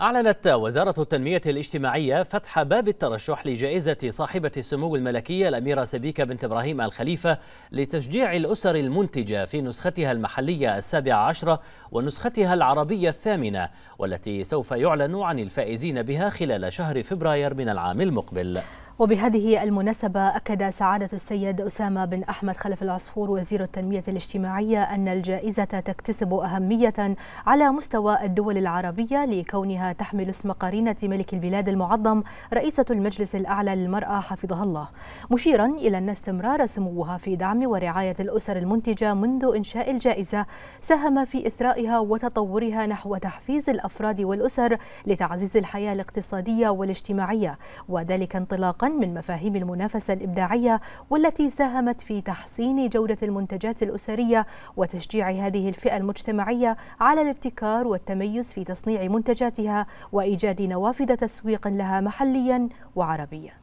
أعلنت وزارة التنمية الاجتماعية فتح باب الترشح لجائزة صاحبة السمو الملكية الأميرة سبيكة بنت إبراهيم الخليفة لتشجيع الأسر المنتجة في نسختها المحلية السابعة عشرة ونسختها العربية الثامنة والتي سوف يعلن عن الفائزين بها خلال شهر فبراير من العام المقبل وبهذه المناسبة أكد سعادة السيد أسامة بن أحمد خلف العصفور وزير التنمية الاجتماعية أن الجائزة تكتسب أهمية على مستوى الدول العربية لكونها تحمل اسم قرينة ملك البلاد المعظم رئيسة المجلس الأعلى للمرأة حفظها الله مشيرا إلى أن استمرار سموها في دعم ورعاية الأسر المنتجة منذ إنشاء الجائزة ساهم في إثرائها وتطورها نحو تحفيز الأفراد والأسر لتعزيز الحياة الاقتصادية والاجتماعية وذلك انطلاقا من مفاهيم المنافسة الإبداعية والتي ساهمت في تحسين جودة المنتجات الأسرية وتشجيع هذه الفئة المجتمعية على الابتكار والتميز في تصنيع منتجاتها وإيجاد نوافذ تسويق لها محليا وعربيا